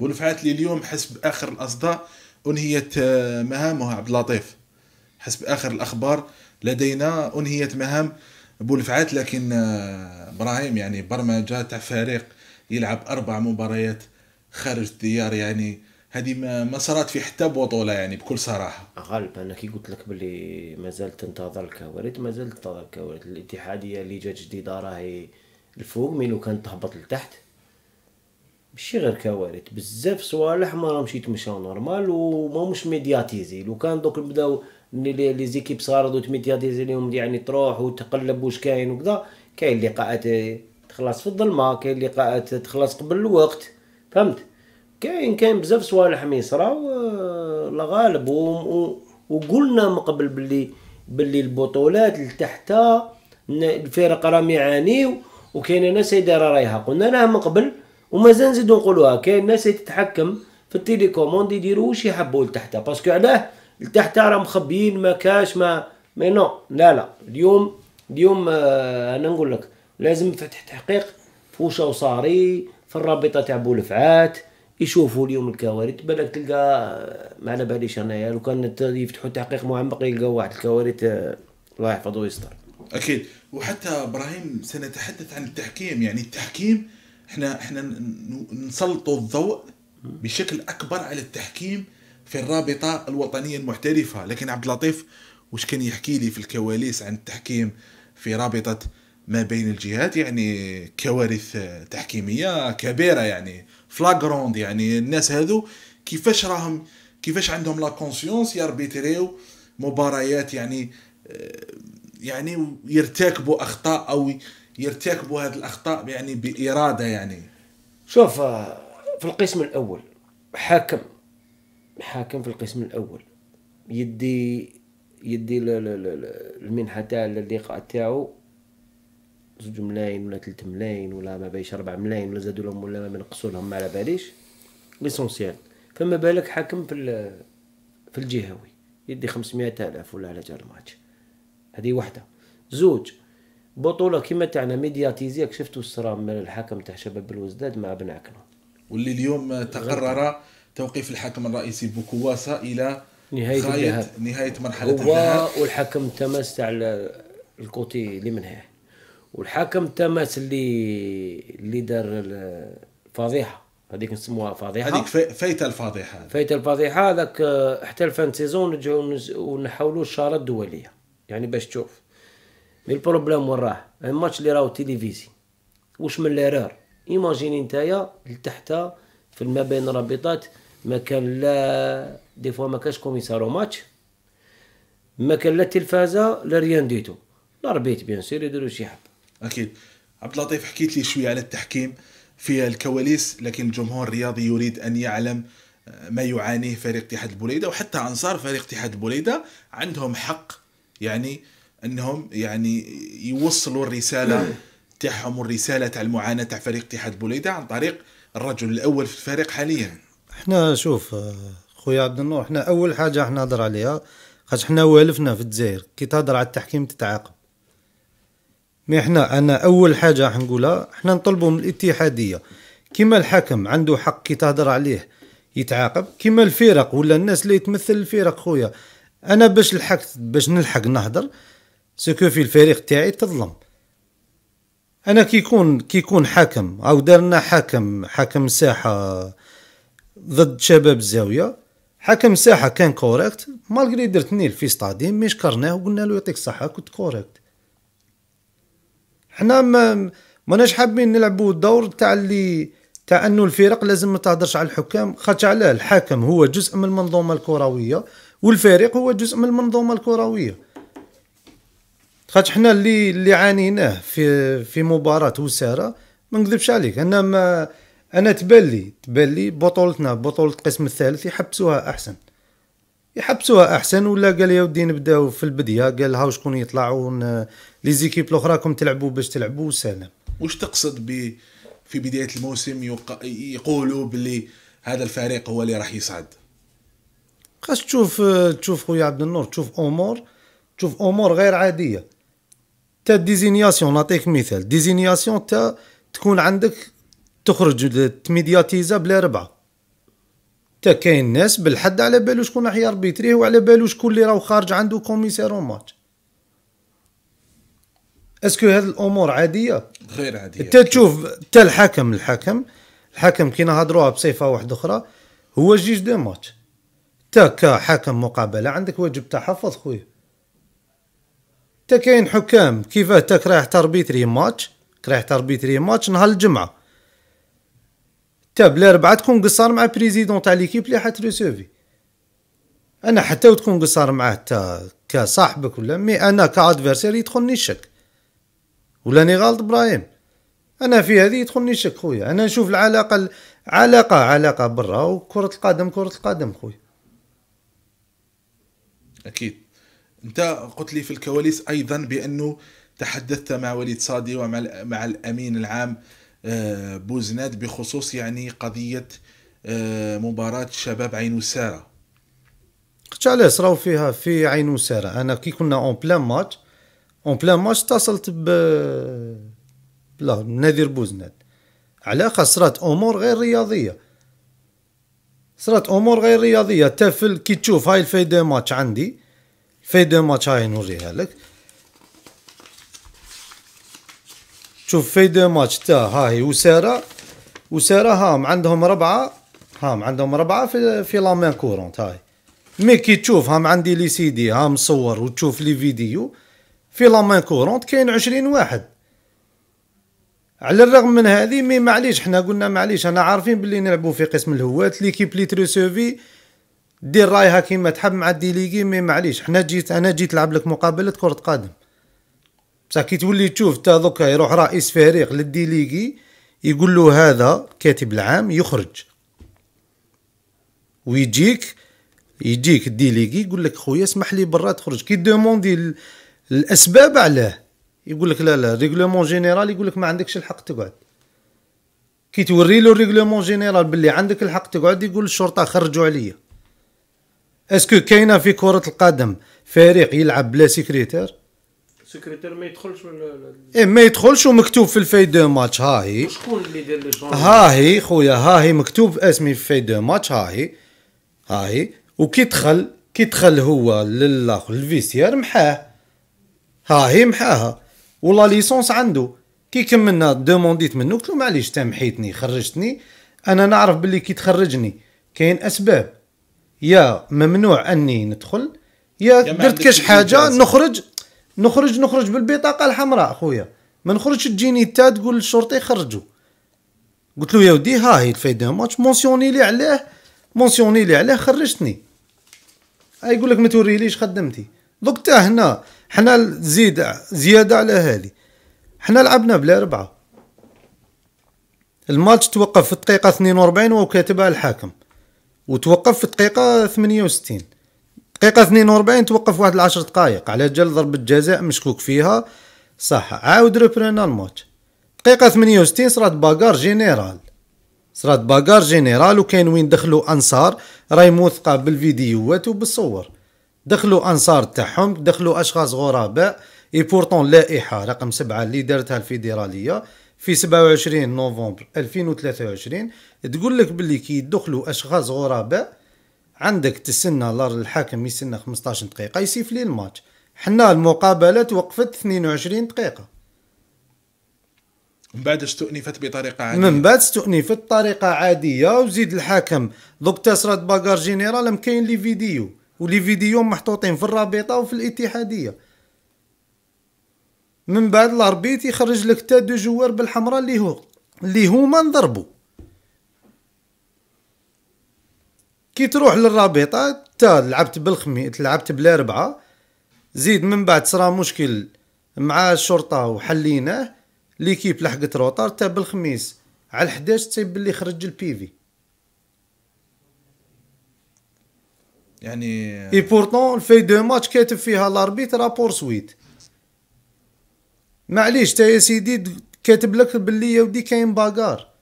بولفعات اللي اليوم حسب اخر الاصداء انهيت آه، مهامها عبد اللطيف حسب اخر الاخبار لدينا انهيت مهام بولفعات لكن آه، ابراهيم يعني برمجه تاع فريق يلعب اربع مباريات خارج الديار يعني هذه ما, ما صارت في حتى بطوله يعني بكل صراحه غالب انا كي قلت لك باللي مازال تنتظر الكوارث مازال تنتظر الكوارث الاتحاديه اللي جات جديده راهي الفوق مي لو كانت تهبط لتحت ماشي غير كوارث بزاف صوالح ما راهمش يتمشاو نورمال وما مش ميدياتيزي لو كان دوك نبداو لي زيكيب دو تميدياتيزي لهم يعني تروح وتقلب واش كاين وكذا كاين لقاءات تخلص في الظلمه كاين لقاءات تخلص قبل الوقت فهمت كاين كاين بزاف صوالح ميصراو الغالب وقلنا من قبل باللي باللي البطولات لتحت الفرق راهم يعانيو وكاين ناس دايره رايها قلنا لها من قبل ومازال نزيدو نقولوها كاين ناس تتحكم في التيليكوموند يديروا واش يحبوا لتحت باسكو علاه لتحت راه مخبيين ما كاش ما مي نو لا لا اليوم اليوم آه انا نقول لك لازم فتح تحقيق في وصاري صاري في الرابطه تاع بولفعات يشوفوا اليوم الكوارث بالك تلقى آه، ما على باليش انايا لو كان يفتحوا تحقيق معمق يلقاو واحد الكوارث الله يحفظه ويستر اكيد وحتى ابراهيم سنتحدث عن التحكيم يعني التحكيم احنا احنا نسلط الضوء بشكل اكبر على التحكيم في الرابطه الوطنيه المحترفه لكن عبد اللطيف واش كان يحكي لي في الكواليس عن التحكيم في رابطه ما بين الجهات يعني كوارث تحكيميه كبيره يعني فلاغروند يعني الناس هذو كيفاش راهم كيفاش عندهم لا كونسيونس ياربيتريو مباريات يعني آه، يعني يرتكبوا اخطاء او يرتكبوا هذه الاخطاء يعني باراده يعني شوف آه، في القسم الاول حاكم حاكم في القسم الاول يدي يدي المنحه تاع اللقاء تاعو زوج ملاين ولا ثلاث ملاين ولا ما بايش ربع ملاين ولا زادوا لهم ولا ما نقصوا لهم ما على باليش ليسونسيال فما بالك حاكم في في الجهوي يدي 500 الف ولا على جال الماتش هذه وحده زوج بطوله كيما تاعنا ميدياتيزيا شفتوا الصرام من الحكم تاع شباب الوزداد مع بن عكنه واللي اليوم تقرر توقيف الحكم الرئيسي بوكواسا الى نهايه نهايه مرحله هو الذهاب والحكم تمس تاع الكوتي اللي منها والحاكم التماس اللي اللي دار الفضيحه هذيك نسموها فضيحه هذيك فايت الفضيحه فايت الفضيحه هذاك آه، حتى الفان سيزون نرجعوا ونحولوا الشاره الدوليه يعني باش تشوف مي البروبليم وين راه الماتش اللي راهو تيليفيزي واش من ليرور ايماجيني نتايا لتحت في ما بين الرابطات ما كان لا دي فوا ما كانش كوميسارو ماتش ما كان لا تلفازه لا ريان ديتو الاربيت بيان سور يديروا شي حاجه اكيد عبد اللطيف حكيت لي شويه على التحكيم في الكواليس لكن الجمهور الرياضي يريد ان يعلم آه، ما يعانيه فريق اتحاد البوليده وحتى انصار فريق اتحاد البوليده عندهم حق يعني انهم يعني يوصلوا الرساله *coughs* تاعهم الرساله تاع المعاناه تاع فريق اتحاد البوليده عن طريق الرجل الاول في الفريق حاليا احنا شوف آه، خويا عبد النور احنا اول حاجه احنا نهضر عليها خاطر احنا والفنا في الجزائر كي تهضر على التحكيم تتعاقب مي حنا انا اول حاجه راح نقولها حنا نطلبوا من الاتحاديه كما الحكم عنده حق كي تهضر عليه يتعاقب كما الفرق ولا الناس اللي تمثل الفرق خويا انا باش الحق باش نلحق نهضر سكو في الفريق تاعي تظلم انا كي يكون كي يكون حاكم او دارنا حاكم حاكم ساحه ضد شباب الزاويه حاكم ساحه كان كوريكت مالغري درتني في ستاديم مي شكرناه وقلنا له يعطيك الصحه كنت كوريكت حنا ما ماناش حابين نلعبوا الدور تاع اللي تاع انه الفرق لازم ما تهضرش على الحكام خاطر علاه الحاكم هو جزء من المنظومه الكرويه والفريق هو جزء من المنظومه الكرويه خاطر حنا اللي اللي عانيناه في في مباراه وساره ما نكذبش عليك انا ما انا تبان لي تبان لي بطولتنا بطوله القسم الثالث يحبسوها احسن يحبسوها احسن ولا قال يا ودي نبداو في البديه قال هاو شكون يطلعوا لي زيكيب الاخرى كم تلعبوا باش تلعبوا سلام واش تقصد ب في بدايه الموسم يق... يقولوا بلي هذا الفريق هو اللي راح يصعد خاص تشوف تشوف خويا عبد النور تشوف امور تشوف امور غير عاديه تا ديزينياسيون نعطيك مثال ديزينياسيون تا تكون عندك تخرج تميدياتيزا بلا ربعه حتى كاين ناس بالحد على بالو شكون راح يربيتريه وعلى بالو شكون اللي راهو خارج عنده كوميسير ماتش اسكو هاد الامور عاديه غير عاديه انت تشوف حتى الحكم الحكم الحكم كي نهضروها بصفه واحده اخرى هو جيج دو ماتش انت كحكم مقابله عندك واجب تحفظ خويا تا كاين حكام كيفاه تاك رايح تربيتري ماتش رايح تربيتري ماتش نهار الجمعه تا بلا ربعه تكون قصار مع بريزيدون تاع ليكيب اللي حتريسيفي انا حتى وتكون قصار معاه تا كصاحبك ولا مي انا كادفيرسير يدخلني الشك ولا ني غلط ابراهيم انا في هذه يدخلني الشك خويا انا نشوف العلاقه علاقه علاقه برا وكره القدم كره القدم خويا اكيد انت قلت لي في الكواليس ايضا بانه تحدثت مع وليد صادي ومع مع الامين العام آه، بوزناد بخصوص يعني قضية آه، مباراة شباب عين وسارة قلت علاه صراو فيها في عين وسارة أنا كي كنا أون بلان ماتش أون بلان ماتش اتصلت ب لا نادر بوزناد على صرات أمور غير رياضية صرات أمور غير رياضية تفل كي تشوف هاي الفايدة ماتش عندي الفايدة ماتش هاي نوريها لك شوف في دو ماتش تا هاي وساره وساره هام عندهم ربعه هام عندهم ربعه في في لامين كورونت هاي مي كي تشوف هام عندي لي سيدي هام صور وتشوف لي فيديو في لامين كورونت كاين عشرين واحد على الرغم من هذه مي معليش حنا قلنا معليش انا عارفين باللي نلعبوا في قسم الهواة ليكيب لي تريسوفي دير رايها كيما تحب مع الديليغي مي معليش حنا جيت انا جيت نلعب لك مقابله كره قدم بصح كي تولي تشوف تا دوكا يروح رئيس فريق للديليغي يقول له هذا الكاتب العام يخرج ويجيك يجيك الديليغي يقول لك خويا اسمح لي برا تخرج كي دوموندي الاسباب علاه يقول لك لا لا ريغلومون جينيرال يقول لك ما عندكش الحق تقعد كي توري له ريغلومون جينيرال باللي عندك الحق تقعد يقول الشرطه خرجوا عليا اسكو كاينه في كره القدم فريق يلعب بلا سيكريتير سكرتير ما يدخلش من ايه ما يدخلش ومكتوب في الفاي دو ماتش ها هي شكون اللي دير لي ها هي خويا ها هي مكتوب اسمي في الفاي دو ماتش ها هي ها هي وكي دخل كي دخل هو للاخر الفيسيار محاه ها هي محاها ولا ليسونس عنده كي كملنا دومونديت منو قلت له معليش تمحيتني خرجتني انا نعرف باللي كي تخرجني كاين اسباب يا ممنوع اني ندخل يا درت كاش حاجه نخرج نخرج نخرج بالبطاقه الحمراء خويا ما نخرجش تجيني انت تقول للشرطي خرجوا قلت له يا ودي ها هي الفايده ماتش مونسيوني لي عليه مونسيوني لي عليه خرجتني اي يقول لك ما توريليش خدمتي دوك تا هنا حنا زيد زياده على هالي حنا لعبنا بلا ربعه الماتش توقف في الدقيقه 42 وكاتبها الحاكم وتوقف في الدقيقه 68 دقيقة 42 توقف واحد العشر دقايق على جال ضربة جزاء مشكوك فيها صح عاود ريبرينا الماتش دقيقة 68 صرات باكار جينيرال صرات باكار جينيرال وكاين وين دخلوا انصار راي موثقة بالفيديوهات وبالصور دخلوا انصار تاعهم دخلوا اشخاص غرباء اي بورتون لائحة رقم سبعة اللي دارتها الفيدرالية في 27 نوفمبر 2023 تقول لك باللي كي يدخلوا اشخاص غرباء عندك تسنى الحاكم يسنى 15 دقيقه يسيف لي الماتش حنا المقابلات وقفت 22 دقيقه من بعد استؤنفت بطريقه عاديه من بعد استؤنفت بطريقه عاديه وزيد الحاكم دوك تسرد باكار جينيرال كاين لي فيديو ولي فيديو محطوطين في الرابطه وفي الاتحاديه من بعد الاربيت يخرج لك تا دو جوار بالحمراء اللي هو اللي هما انضربوا كي تروح للرابطه انت لعبت بالخمي لعبت بالاربعه زيد من بعد صرا مشكل مع الشرطه وحليناه ليكيب لحقت روطار تا بالخميس على 11 تسيب بلي خرج البيفي يعني اي بورتون الفي دو ماتش كاتب فيها لاربيت رابور سويت معليش تا يا سيدي كاتب لك باللي يا ودي كاين باكار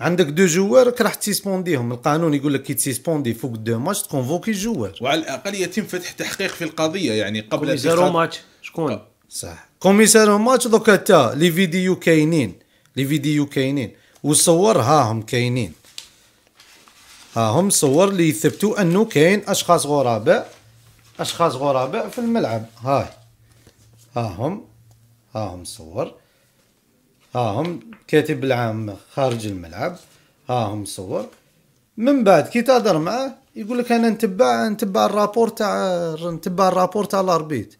عندك دو جوار راح تسيسبونديهم القانون يقول لك كي تسيسبوندي فوق دو ماتش تكونفوكي الجوار وعلى الاقل يتم فتح تحقيق في القضيه يعني قبل كوميسارو ماتش شكون صح كوميسارو ماتش دوكا تا لي فيديو كاينين لي فيديو كاينين ها هاهم كاينين ها هم صور اللي يثبتوا انه كاين اشخاص غرباء اشخاص غرباء في الملعب هاي ها هم ها هم صور ها هم كاتب العام خارج الملعب ها هم صور من بعد كي تهضر معاه يقول لك انا نتبع نتبع الرابور تاع نتبع الرابور تاع الاربيت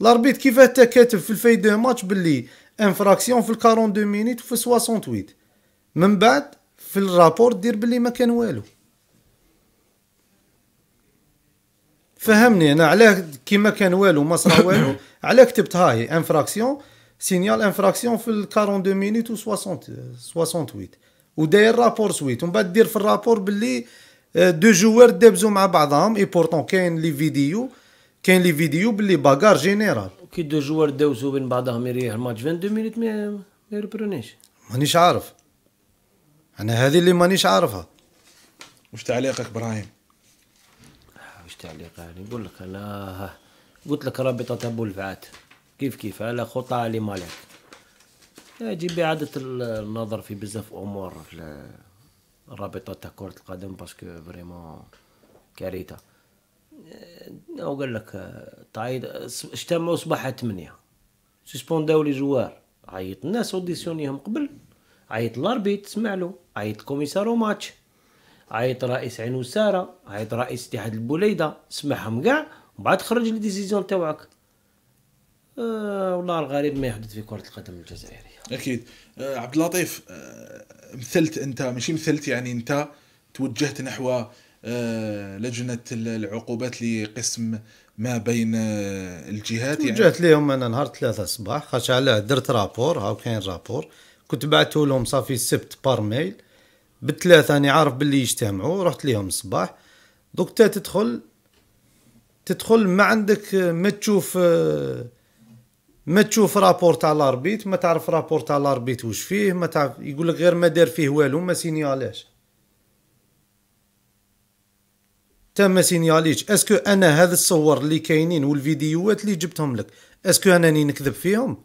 الاربيت كيف تا كاتب في الفي دو ماتش باللي انفراكسيون في 42 مينيت وفي 68 من بعد في الرابور دير باللي ما كان والو فهمني انا علاه كيما كان والو ما صرا والو *coughs* علاه كتبت هاي انفراكسيون سينيال انفراكسيون في 42 مينوت و 60 68 وداير رابور سويت ومن بعد دير في الرابور باللي دو جوار دابزو مع بعضهم اي بورتون كاين لي فيديو كاين لي فيديو باللي باغار جينيرال كي دو جوار داوزو بين بعضهم يريح الماتش 22 مينوت ما يربرونيش مانيش عارف انا هذه اللي مانيش عارفها وش تعليقك ابراهيم وش تعليقك يعني نقول لك انا قلت لك رابطه ابو الفعات كيف كيف على خطى مالك يجب إعادة النظر في بزاف أمور في الرابطة تاع كرة القدم باسكو فريمون كارثة أو أه، قال لك أه، تعيط اجتمعوا صباح ثمانية سسبونداو لي جوار عيط الناس اوديسيونيهم قبل عيط الاربيت سمعلو له عيط الكوميسارو ماتش عيط رئيس عين وساره عيط رئيس اتحاد البوليده سمعهم كاع ومن بعد خرج لي ديسيزيون تاوعك آه والله الغريب ما يحدث في كره القدم الجزائريه اكيد آه عبد اللطيف آه مثلت انت ماشي مثلت يعني انت توجهت نحو آه لجنه العقوبات لقسم ما بين آه، الجهات يعني توجهت لهم انا نهار ثلاثة صباح خاطش علاه درت رابور هاو كاين رابور كنت بعثوا لهم صافي السبت بار ميل بالثلاثة أنا عارف باللي يجتمعوا رحت ليهم الصباح دوك تدخل تدخل ما عندك آه، ما تشوف آه ما تشوف رابور تاع لاربيت ما تعرف رابور تاع لاربيت واش فيه ما تعرف يقول لك غير ما دار فيه والو ما سينيالاش تا ما سينياليش اسكو انا هذا الصور اللي كاينين والفيديوهات اللي جبتهم لك اسكو انا نكذب فيهم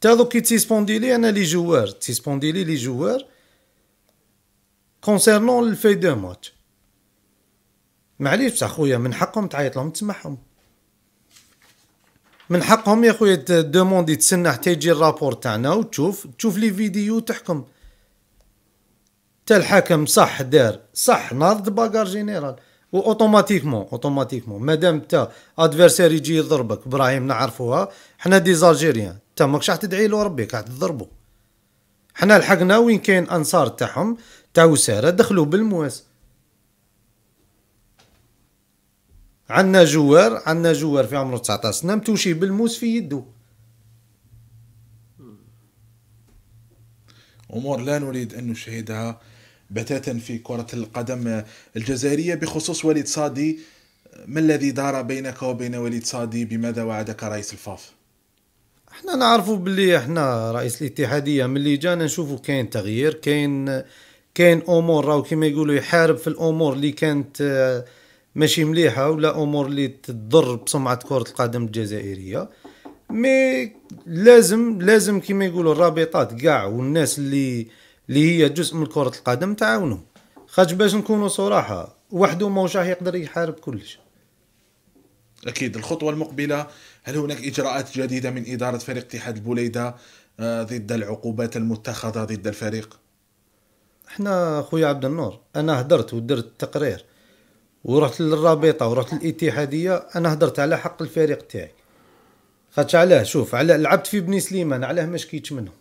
تا دوك كي تيسبوندي لي انا لي جوار تيسبوندي لي لي جوار كونسيرنون الفاي دو ماتش معليش بصح خويا من حقهم تعيط لهم تسمعهم من حقهم يا خويا دوموندي تسنى حتى يجي الرابور تاعنا وتشوف تشوف لي فيديو تحكم تا الحاكم صح دار صح ناض باكار جينيرال و اوتوماتيكمون اوتوماتيكمون مادام تا ادفيرسير يجي يضربك ابراهيم نعرفوها حنا دي زالجيريان تا ماكش راح تدعي له ربي راح تضربو حنا لحقنا وين كاين انصار تاعهم تاو وساره دخلوا بالمواس عندنا جوار عندنا جوار في عمره 19 سنه متوشي بالموس في يده امور لا نريد ان نشاهدها بتاتا في كره القدم الجزائريه بخصوص وليد صادي ما الذي دار بينك وبين وليد صادي بماذا وعدك رئيس الفاف احنا نعرفوا باللي احنا رئيس الاتحاديه ملي جانا نشوفوا كاين تغيير كاين كاين امور راهو كيما يقولوا يحارب في الامور اللي كانت اه ماشي مليحه ولا امور اللي تضر بسمعه كره القدم الجزائريه مي لازم لازم كيما يقولوا الرابطات كاع والناس اللي اللي هي جزء من كره القدم تعاونوا خاطر باش نكونوا صراحه وحده ماهوش راح يقدر يحارب كلش اكيد الخطوه المقبله هل هناك اجراءات جديده من اداره فريق اتحاد البوليده آه، ضد العقوبات المتخذه ضد الفريق احنا خويا عبد النور انا هدرت ودرت تقرير ورحت للرابطه ورحت للاتحاديه انا هدرت على حق الفريق تاعي خاطش علاه شوف على لعبت في بني سليمان علاه ما شكيتش منهم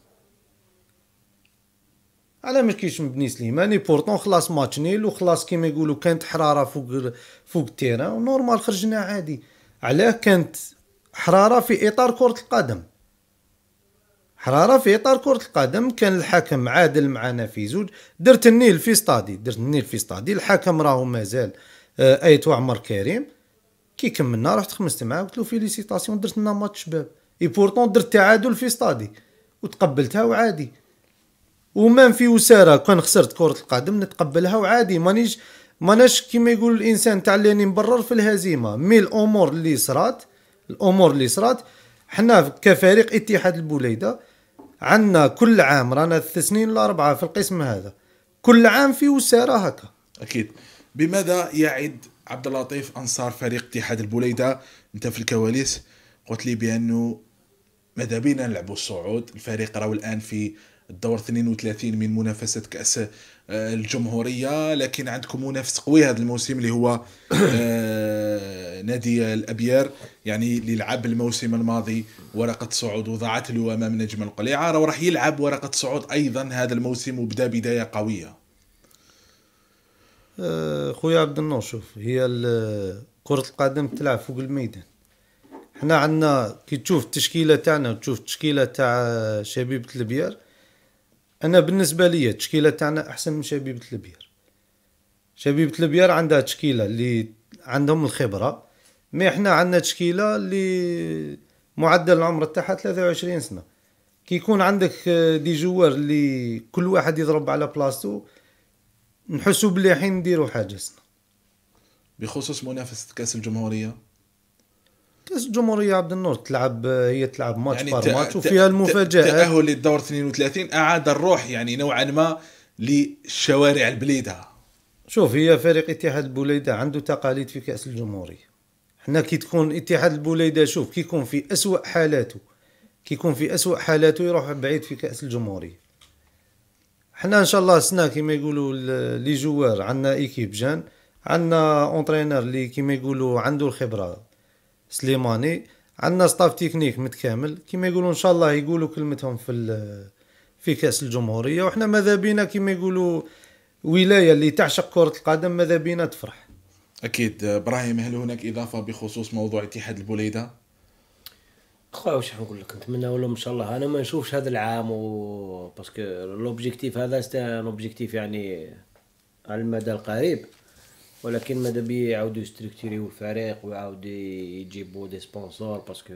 على ما من بني اي بورتون خلاص ماتش نيل وخلاص كيما يقولوا كانت حراره فوق فوق التيران ونورمال خرجنا عادي علاه كانت حراره في اطار كره القدم حراره في اطار كره القدم كان الحكم عادل معنا في زوج درت النيل في ستادي درت النيل في ستادي الحكم راهو مازال آه، ايتو عمر كريم كي كملنا رحت خمست معاه قلت له فيليسيتاسيون درت لنا ماتش شباب اي بورتون درت تعادل في ستادي وتقبلتها وعادي ومام في وساره كان خسرت كره القدم نتقبلها وعادي مانيش ماناش كيما يقول الانسان تاع اللي نبرر في الهزيمه مي الامور اللي صرات الامور اللي صرات حنا كفريق اتحاد البوليده عندنا كل عام رانا ثلاث سنين ولا اربعه في القسم هذا كل عام في وساره هكا اكيد بماذا يعد عبد اللطيف انصار فريق اتحاد البوليده انت في الكواليس قلت لي بانه ماذا بينا نلعبوا الصعود الفريق راهو الان في الدور 32 من منافسه كاس آه، الجمهوريه لكن عندكم منافس قوي هذا الموسم اللي هو آه، نادي الابيار يعني اللي لعب الموسم الماضي ورقه صعود وضاعت له امام نجم القليعه راح يلعب ورقه صعود ايضا هذا الموسم وبدا بدايه قويه آه، خويا عبد النور شوف هي كرة القدم تلعب فوق الميدان حنا عندنا كي تشوف التشكيلة تاعنا وتشوف التشكيلة تاع شبيبة البيار انا بالنسبة لي التشكيلة تاعنا احسن من شبيبة البيار شبيبة البيار عندها تشكيلة اللي عندهم الخبرة مي حنا عندنا تشكيلة اللي معدل العمر تاعها 23 سنة كي يكون عندك دي جوار اللي كل واحد يضرب على بلاصتو نحسوا بلي حين نديروا حاجزنا بخصوص منافسه كاس الجمهوريه كاس الجمهوريه عبد النور تلعب هي تلعب ماتش يعني بار ماتش وفيها المفاجات تاهل للدور 32 اعاد الروح يعني نوعا ما لشوارع البليده شوف هي فريق اتحاد البوليده عنده تقاليد في كاس الجمهوريه حنا كي تكون اتحاد البوليده شوف كي يكون في اسوا حالاته كي يكون في اسوا حالاته يروح بعيد في كاس الجمهوريه حنا ان شاء الله سنا كيما يقولوا لي جوار عندنا ايكيب جان عندنا اونترينر اللي كيما يقولوا عنده الخبره سليماني عندنا ستاف تكنيك متكامل كيما يقولوا ان شاء الله يقولوا كلمتهم في في كاس الجمهوريه وحنا ماذا بينا كيما يقولوا ولايه اللي تعشق كره القدم ماذا بينا تفرح اكيد ابراهيم هل هناك اضافه بخصوص موضوع اتحاد البوليده خويا واش نقول لك نتمنى لهم ان شاء الله انا ما نشوفش هذا العام و باسكو لوبجيكتيف هذا ان لوبجيكتيف يعني على المدى القريب ولكن ماذا بيا يعاودوا يستركتيريو الفريق ويعاودوا يجيبوا دي سبونسور باسكو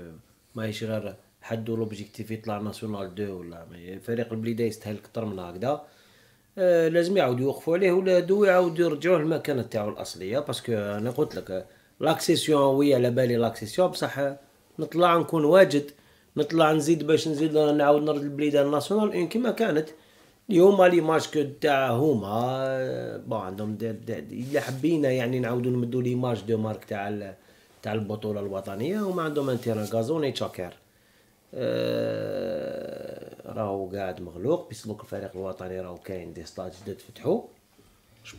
ماهيش غير حدو لوبجيكتيف يطلع ناسيونال دو ولا فريق البليده يستاهل اكثر من هكذا آه، لازم يعاودوا يوقفوا عليه ولادو يعاودوا يرجعوه للمكانه تاعو الاصليه باسكو انا قلت لك لاكسيسيون وي على بالي لاكسيسيون بصح نطلع نكون واجد نطلع نزيد باش نزيد نعاود نرد البليده ناسيونال ان إيه، كيما كانت اليوم لي كو تاع هما بون عندهم الا حبينا يعني نعاودو نمدو ليماج دو مارك تاع تاع البطوله الوطنيه هما عندهم ان تيران غازوني تشاكر آه، راهو قاعد مغلوق بس الفريق الوطني راهو كاين دي ستاد جدد فتحو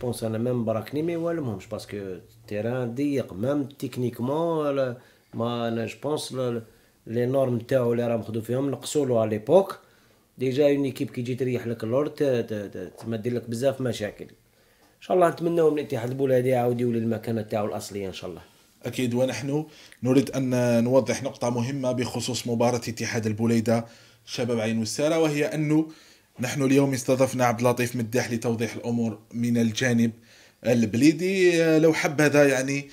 جو انا ميم براكني مي والمهمش باسكو تيران ضيق ميم تكنيكمون ما انا جوبونس لي نورم تاعو اللي راه مخدو فيهم نقصوا له على ليبوك ديجا اون ايكيب كي تجي تريح لك اللورد تما دير لك بزاف مشاكل ان شاء الله نتمناو من الاتحاد هذه يعاود يولي المكانه تاعو الاصليه ان شاء الله اكيد ونحن نريد ان نوضح نقطه مهمه بخصوص مباراه اتحاد البوليده شباب عين والساره وهي انه نحن اليوم استضفنا عبد اللطيف مداح لتوضيح الامور من الجانب البليدي لو حب هذا يعني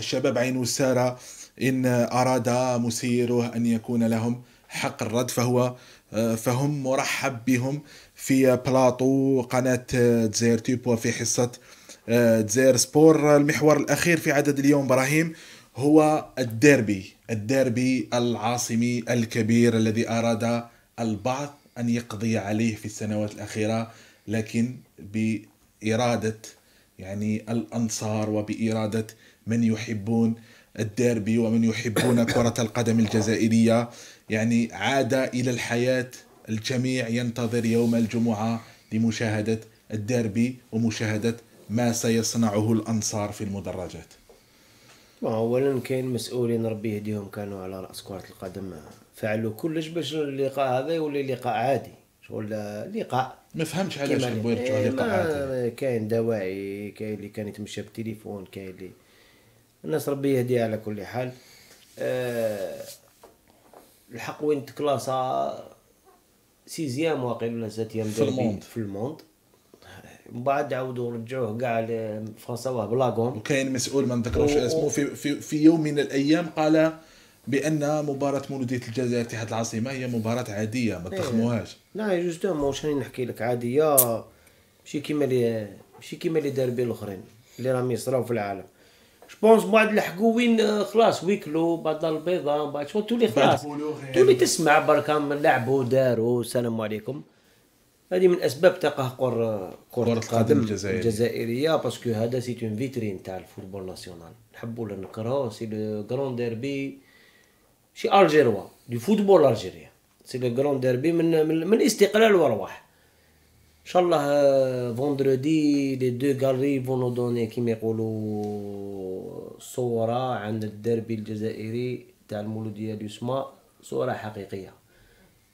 شباب عين والساره إن أراد مسيره أن يكون لهم حق الرد فهو آه، فهم مرحب بهم في بلاطو قناة تزير آه، تيب وفي حصة تزير آه، سبور المحور الأخير في عدد اليوم إبراهيم هو الديربي الديربي العاصمي الكبير الذي أراد البعض أن يقضي عليه في السنوات الأخيرة لكن بإرادة يعني الأنصار وبإرادة من يحبون الديربي ومن يحبون كرة القدم الجزائرية يعني عاد إلى الحياة الجميع ينتظر يوم الجمعة لمشاهدة الديربي ومشاهدة ما سيصنعه الأنصار في المدرجات اولا كاين مسؤولين ربي يهديهم كانوا على راس كره القدم فعلوا كلش باش اللقاء هذا يولي لقاء عادي شغل لقاء ما فهمتش علاش يحبوا يرجعوا إيه، لقاء عادي كاين دواعي كاين اللي كان يتمشى بالتليفون كاين اللي الناس ربي يهديها على كل حال أه الحق وين تكلاصا سيزيام واقيلا ولا في الموند في الموند من بعد عاودوا رجعوه كاع لفرنساواه بلاكون وكاين مسؤول ما نذكروش اسمه في, في, في يوم من الايام قال بان مباراه مولوديه الجزائر اتحاد العاصمه هي مباراه عاديه ما إيه. تخموهاش لا جوستومون واش راني نحكي لك عاديه ماشي كيما اللي ماشي كيما اللي دار بين الاخرين اللي راهم يصراو في العالم جوبونس بعد لحقوا وين آه، خلاص ويكلوا بعد البيضاء بعد شغل تولي خلاص تولي تسمع بركا لعبوا داروا السلام عليكم هذه من اسباب تقهقر كره آه، القدم الجزائريه, الجزائرية باسكو هذا سيت اون فيترين تاع الفوتبول ناسيونال نحبوا ولا نكرهوا سي لو كرون ديربي شي الجيروا دو فوتبول الجيريا سي لو كرون ديربي من من, من استقلال وارواح شاء الله فوندردي لي دو غالري فونو دوني كيما يقولوا صورة عن الدربي الجزائري تاع المولودية اليسمى صورة حقيقية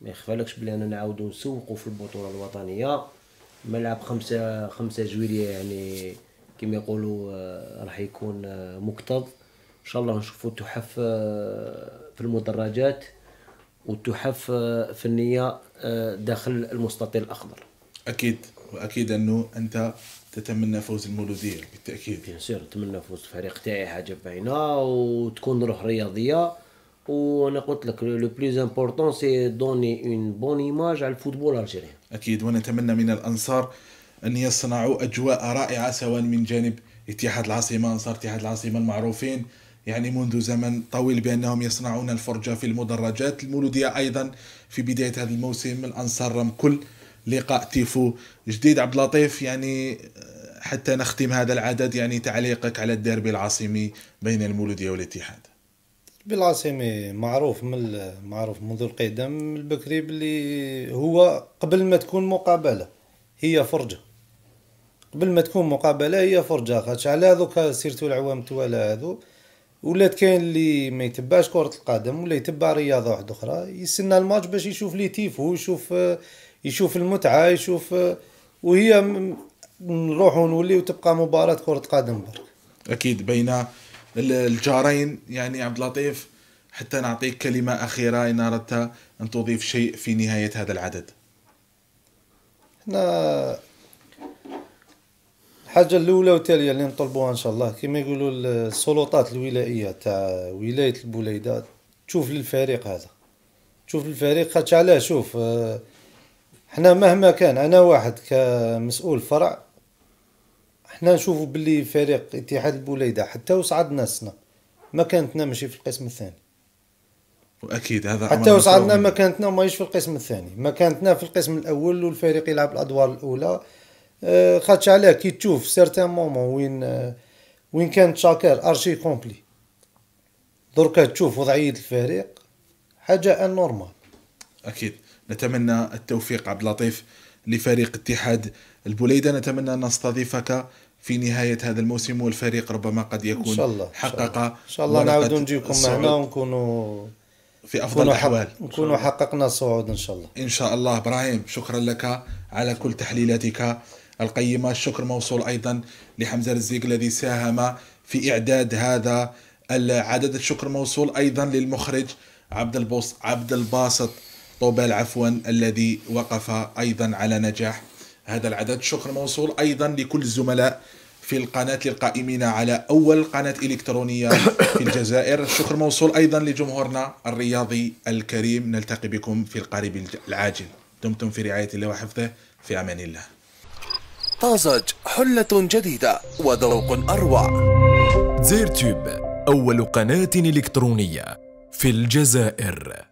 ما يخفالكش بلي انا نعاودو نسوقو في البطولة الوطنية ملعب خمسة خمسة جويلية يعني كيما يقولوا راح يكون مكتظ ان شاء الله نشوفوا تحف في المدرجات والتحف فنية داخل المستطيل الأخضر اكيد واكيد انه انت تتمنى فوز المولوديه بالتاكيد بيان سير نتمنى فوز الفريق تاعي حاجه باينه وتكون روح رياضيه وانا قلت لك لو بلوز امبورطون سي دوني اون بون ايماج على الفوتبول الجيريان اكيد ونتمنى من الانصار ان يصنعوا اجواء رائعه سواء من جانب اتحاد العاصمه انصار اتحاد العاصمه المعروفين يعني منذ زمن طويل بانهم يصنعون الفرجه في المدرجات المولوديه ايضا في بدايه هذا الموسم الانصار رم كل لقاء تيفو جديد عبد اللطيف يعني حتى نختم هذا العدد يعني تعليقك على الديربي العاصمي بين المولودية والاتحاد بالعاصمي معروف من معروف منذ القدم البكري اللي هو قبل ما تكون مقابله هي فرجه قبل ما تكون مقابله هي فرجه خاطش على هذوك سيرتو العوام توالا هذو ولات كاين اللي ما يتبعش كره القدم ولا يتبع رياضه واحده اخرى يسنى الماتش باش يشوف لي تيفو ويشوف يشوف المتعه يشوف وهي نروح نوليو تبقى مباراه كره قدم برك اكيد بين الجارين يعني عبد اللطيف حتى نعطيك كلمه اخيره ان اردت ان تضيف شيء في نهايه هذا العدد احنا الحاجه الاولى والتاليه اللي نطلبوها ان شاء الله كما يقولوا السلطات الولائيه تاع ولايه البوليده تشوف للفريق هذا تشوف الفريق خاطش علاه شوف آه حنا مهما كان انا واحد كمسؤول فرع حنا نشوفوا باللي فريق اتحاد البوليده حتى وصعدنا السنه ما كانتنا ماشي في القسم الثاني واكيد هذا حتى وصعدنا ما كانتنا ماهيش في القسم الثاني ما كانتنا في القسم الاول والفريق يلعب الادوار الاولى آه، خاطش علاه كي تشوف سيرتان مومون وين آه، وين كانت شاكر ارشي كومبلي دركا تشوف وضعيه الفريق حاجه ان نورمال اكيد نتمنى التوفيق عبد اللطيف لفريق اتحاد البوليدة نتمنى أن نستضيفك في نهاية هذا الموسم والفريق ربما قد يكون إن شاء الله حقق إن شاء الله نعود نجيكم معنا ونكونوا في أفضل الأحوال نكونوا حققنا صعود إن شاء الله إن شاء الله إبراهيم شكرا لك على كل تحليلاتك القيمة الشكر موصول أيضا لحمزة رزيق الذي ساهم في إعداد هذا العدد الشكر موصول أيضا للمخرج عبد البوس عبد الباسط طوبال عفوا الذي وقف أيضا على نجاح هذا العدد شكر موصول أيضا لكل الزملاء في القناة للقائمين على أول قناة إلكترونية في الجزائر الشكر موصول أيضا لجمهورنا الرياضي الكريم نلتقي بكم في القريب العاجل دمتم في رعاية الله وحفظه في أمان الله طازج حلة جديدة وذوق أروع زير تيوب أول قناة إلكترونية في الجزائر